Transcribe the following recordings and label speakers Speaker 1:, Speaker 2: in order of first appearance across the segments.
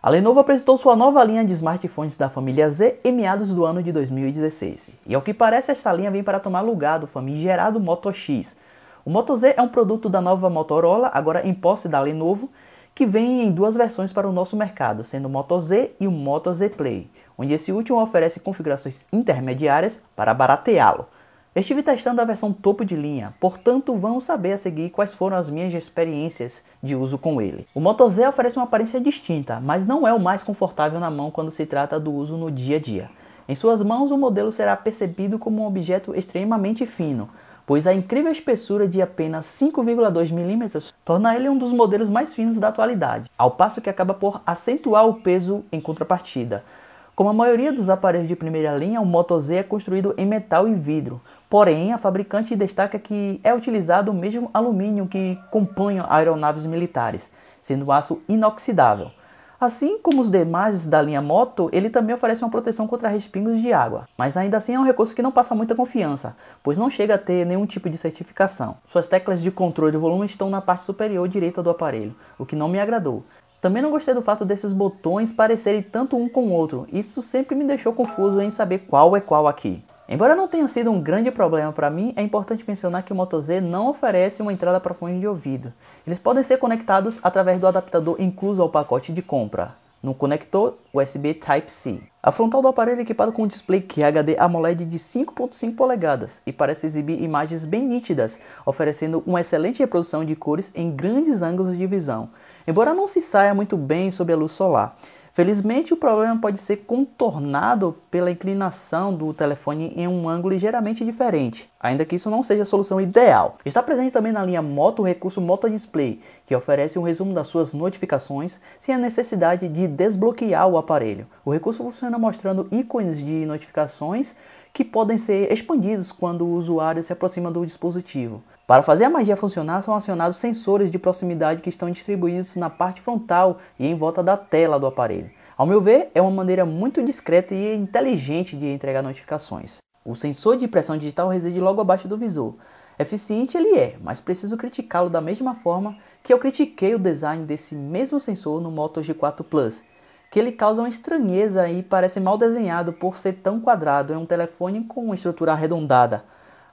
Speaker 1: A Lenovo apresentou sua nova linha de smartphones da família Z em meados do ano de 2016. E ao que parece, esta linha vem para tomar lugar do famigerado Moto X. O Moto Z é um produto da nova Motorola, agora em posse da Lenovo, que vem em duas versões para o nosso mercado, sendo o Moto Z e o Moto Z Play, onde esse último oferece configurações intermediárias para barateá-lo. Estive testando a versão topo de linha, portanto vamos saber a seguir quais foram as minhas experiências de uso com ele. O Moto Z oferece uma aparência distinta, mas não é o mais confortável na mão quando se trata do uso no dia a dia. Em suas mãos, o modelo será percebido como um objeto extremamente fino, pois a incrível espessura de apenas 5,2 mm torna ele um dos modelos mais finos da atualidade, ao passo que acaba por acentuar o peso em contrapartida. Como a maioria dos aparelhos de primeira linha, o Moto Z é construído em metal e vidro, Porém, a fabricante destaca que é utilizado o mesmo alumínio que compõe aeronaves militares, sendo aço inoxidável. Assim como os demais da linha Moto, ele também oferece uma proteção contra respingos de água, mas ainda assim é um recurso que não passa muita confiança, pois não chega a ter nenhum tipo de certificação. Suas teclas de controle de volume estão na parte superior direita do aparelho, o que não me agradou. Também não gostei do fato desses botões parecerem tanto um com o outro, isso sempre me deixou confuso em saber qual é qual aqui. Embora não tenha sido um grande problema para mim, é importante mencionar que o Moto Z não oferece uma entrada para fone de ouvido. Eles podem ser conectados através do adaptador incluso ao pacote de compra, no conector USB Type-C. A frontal do aparelho é equipada com um display QHD AMOLED de 5.5 polegadas e parece exibir imagens bem nítidas, oferecendo uma excelente reprodução de cores em grandes ângulos de visão, embora não se saia muito bem sob a luz solar. Felizmente, o problema pode ser contornado pela inclinação do telefone em um ângulo ligeiramente diferente, ainda que isso não seja a solução ideal. Está presente também na linha Moto o recurso Moto Display, que oferece um resumo das suas notificações sem a necessidade de desbloquear o aparelho. O recurso funciona mostrando ícones de notificações que podem ser expandidos quando o usuário se aproxima do dispositivo. Para fazer a magia funcionar, são acionados sensores de proximidade que estão distribuídos na parte frontal e em volta da tela do aparelho. Ao meu ver, é uma maneira muito discreta e inteligente de entregar notificações. O sensor de pressão digital reside logo abaixo do visor. Eficiente ele é, mas preciso criticá-lo da mesma forma que eu critiquei o design desse mesmo sensor no Moto G4 Plus, que ele causa uma estranheza e parece mal desenhado por ser tão quadrado em um telefone com uma estrutura arredondada.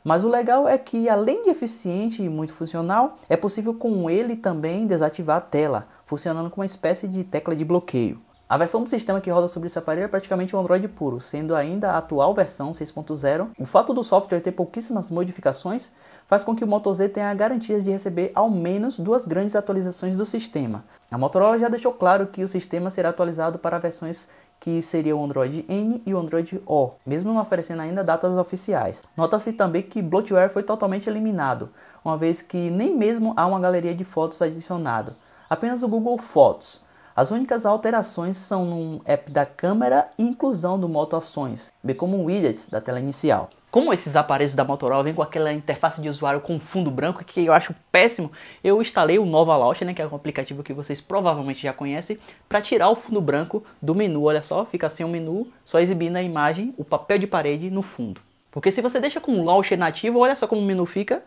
Speaker 1: Mas o legal é que, além de eficiente e muito funcional, é possível com ele também desativar a tela, funcionando como uma espécie de tecla de bloqueio. A versão do sistema que roda sobre esse aparelho é praticamente um Android puro, sendo ainda a atual versão 6.0. O fato do software ter pouquíssimas modificações faz com que o Moto Z tenha garantias de receber ao menos duas grandes atualizações do sistema. A Motorola já deixou claro que o sistema será atualizado para versões que seria o Android N e o Android O, mesmo não oferecendo ainda datas oficiais. Nota-se também que bloatware foi totalmente eliminado, uma vez que nem mesmo há uma galeria de fotos adicionada, apenas o Google Fotos. As únicas alterações são no app da câmera e inclusão do Moto ações, bem como widgets da tela inicial. Como esses aparelhos da Motorola vêm com aquela interface de usuário com fundo branco, que eu acho péssimo, eu instalei o Nova Launch, né, que é um aplicativo que vocês provavelmente já conhecem, para tirar o fundo branco do menu. Olha só, fica sem assim o menu, só exibindo a imagem, o papel de parede no fundo. Porque se você deixa com o launcher nativo, olha só como o menu fica.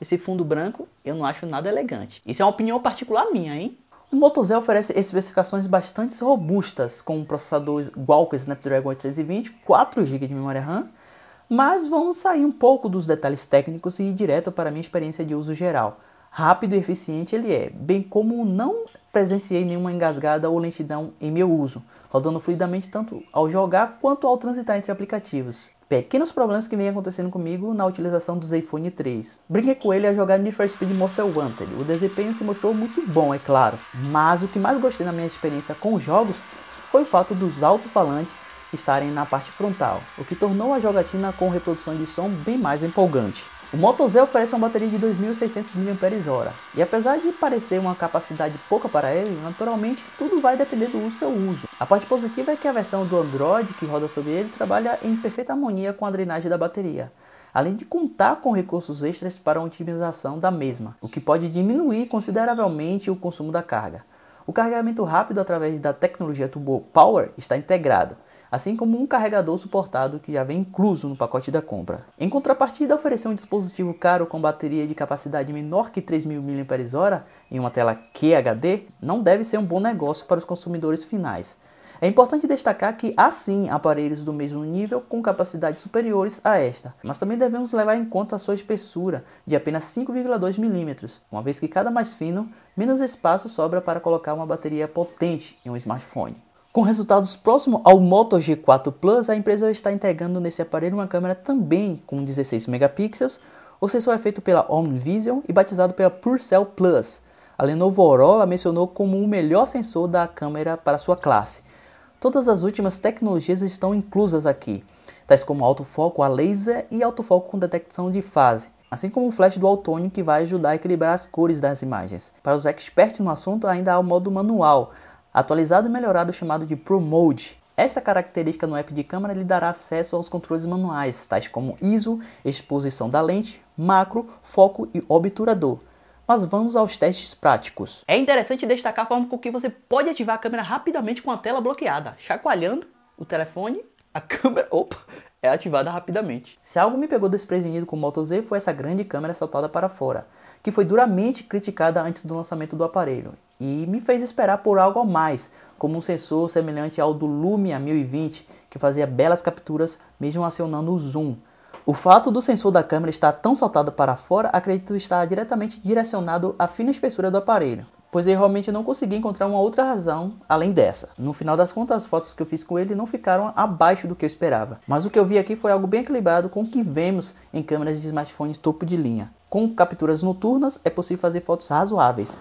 Speaker 1: Esse fundo branco eu não acho nada elegante. Isso é uma opinião particular minha, hein? O Moto Z oferece especificações bastante robustas, com um processador igual o Snapdragon 820, 4GB de memória RAM, mas vamos sair um pouco dos detalhes técnicos e ir direto para a minha experiência de uso geral. Rápido e eficiente ele é, bem como não presenciei nenhuma engasgada ou lentidão em meu uso, rodando fluidamente tanto ao jogar quanto ao transitar entre aplicativos. Pequenos problemas que vem acontecendo comigo na utilização do iPhone 3. Brinquei com ele a jogar Need for Speed Monster Wanted. O desempenho se mostrou muito bom, é claro, mas o que mais gostei na minha experiência com os jogos foi o fato dos alto-falantes estarem na parte frontal, o que tornou a jogatina com reprodução de som bem mais empolgante. O Moto Z oferece uma bateria de 2.600 mAh, e apesar de parecer uma capacidade pouca para ele, naturalmente tudo vai depender do seu uso. A parte positiva é que a versão do Android que roda sobre ele trabalha em perfeita harmonia com a drenagem da bateria, além de contar com recursos extras para a otimização da mesma, o que pode diminuir consideravelmente o consumo da carga. O carregamento rápido através da tecnologia Turbo Power está integrado, assim como um carregador suportado que já vem incluso no pacote da compra. Em contrapartida, oferecer um dispositivo caro com bateria de capacidade menor que 3.000 mAh em uma tela QHD não deve ser um bom negócio para os consumidores finais. É importante destacar que há sim aparelhos do mesmo nível com capacidades superiores a esta, mas também devemos levar em conta a sua espessura de apenas 5,2 mm, uma vez que cada mais fino, menos espaço sobra para colocar uma bateria potente em um smartphone. Com resultados próximos ao Moto G4 Plus, a empresa está entregando nesse aparelho uma câmera também com 16 megapixels. O sensor é feito pela OmniVision e batizado pela Purcell Plus. A Lenovo Aurora mencionou como o melhor sensor da câmera para sua classe. Todas as últimas tecnologias estão inclusas aqui, tais como autofoco a laser e autofoco com detecção de fase assim como o flash do Altone que vai ajudar a equilibrar as cores das imagens. Para os experts no assunto, ainda há o modo manual, atualizado e melhorado chamado de Pro Mode. Esta característica no app de câmera lhe dará acesso aos controles manuais, tais como ISO, exposição da lente, macro, foco e obturador. Mas vamos aos testes práticos. É interessante destacar a forma com que você pode ativar a câmera rapidamente com a tela bloqueada, chacoalhando o telefone, a câmera, opa, é ativada rapidamente. Se algo me pegou desprevenido com o Moto Z foi essa grande câmera saltada para fora que foi duramente criticada antes do lançamento do aparelho e me fez esperar por algo a mais, como um sensor semelhante ao do Lumia 1020, que fazia belas capturas mesmo acionando o zoom. O fato do sensor da câmera estar tão soltado para fora acredito estar diretamente direcionado à fina espessura do aparelho pois eu realmente não consegui encontrar uma outra razão além dessa. No final das contas, as fotos que eu fiz com ele não ficaram abaixo do que eu esperava, mas o que eu vi aqui foi algo bem equilibrado com o que vemos em câmeras de smartphones topo de linha. Com capturas noturnas é possível fazer fotos razoáveis,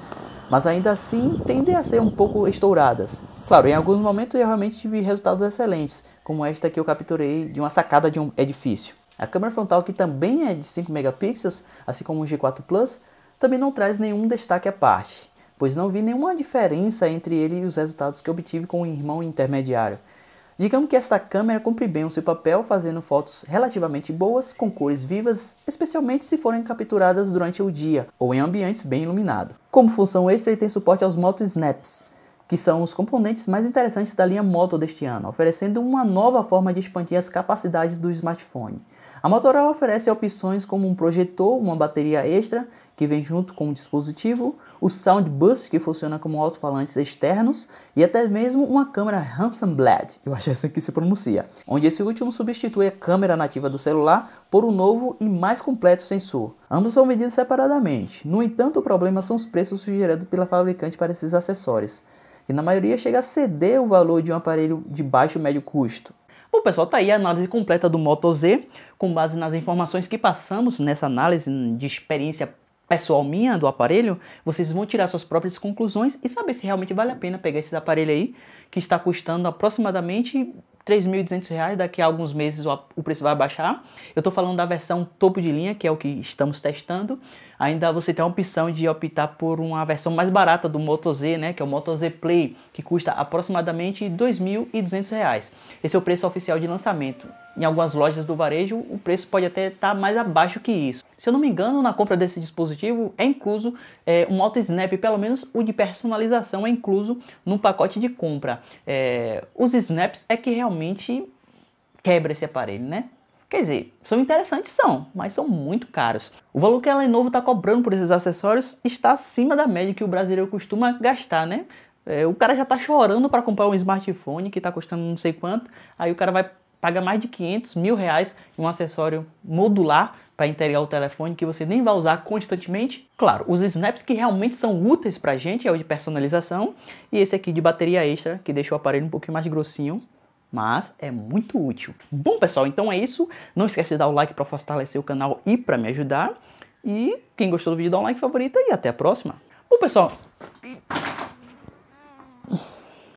Speaker 1: mas ainda assim tendem a ser um pouco estouradas. Claro, em alguns momentos eu realmente tive resultados excelentes, como esta que eu capturei de uma sacada de um edifício. A câmera frontal, que também é de 5 megapixels, assim como o G4 Plus, também não traz nenhum destaque à parte pois não vi nenhuma diferença entre ele e os resultados que obtive com o irmão intermediário. Digamos que esta câmera cumpre bem o seu papel fazendo fotos relativamente boas, com cores vivas, especialmente se forem capturadas durante o dia ou em ambientes bem iluminados. Como função extra, ele tem suporte aos Moto Snaps, que são os componentes mais interessantes da linha Moto deste ano, oferecendo uma nova forma de expandir as capacidades do smartphone. A Motorola oferece opções como um projetor, uma bateria extra, que vem junto com o dispositivo, o Soundbus, que funciona como alto-falantes externos, e até mesmo uma câmera Hansenblad, eu acho assim que se pronuncia, onde esse último substitui a câmera nativa do celular por um novo e mais completo sensor. Ambos são vendidos separadamente, no entanto o problema são os preços sugeridos pela fabricante para esses acessórios, que na maioria chega a ceder o valor de um aparelho de baixo médio custo. Bom, pessoal, tá aí a análise completa do Moto Z, com base nas informações que passamos nessa análise de experiência pessoal minha do aparelho, vocês vão tirar suas próprias conclusões e saber se realmente vale a pena pegar esse aparelho aí, que está custando aproximadamente 3.200 reais, daqui a alguns meses o preço vai baixar. Eu estou falando da versão topo de linha, que é o que estamos testando. Ainda você tem a opção de optar por uma versão mais barata do Moto Z, né, que é o Moto Z Play, que custa aproximadamente 2.200 reais. Esse é o preço oficial de lançamento em algumas lojas do varejo, o preço pode até estar tá mais abaixo que isso. Se eu não me engano, na compra desse dispositivo é incluso é, um Auto Snap, pelo menos o de personalização é incluso no pacote de compra. É, os snaps é que realmente quebra esse aparelho, né? Quer dizer, são interessantes são, mas são muito caros. O valor que a Lenovo está cobrando por esses acessórios está acima da média que o brasileiro costuma gastar, né? É, o cara já está chorando para comprar um smartphone que está custando não sei quanto, aí o cara vai paga mais de 500 mil reais em um acessório modular para integrar o telefone que você nem vai usar constantemente. Claro, os snaps que realmente são úteis para a gente é o de personalização e esse aqui de bateria extra que deixa o aparelho um pouquinho mais grossinho mas é muito útil. Bom pessoal, então é isso. Não esquece de dar o like para fortalecer o canal e para me ajudar. E quem gostou do vídeo dá um like favorito e até a próxima. Bom pessoal,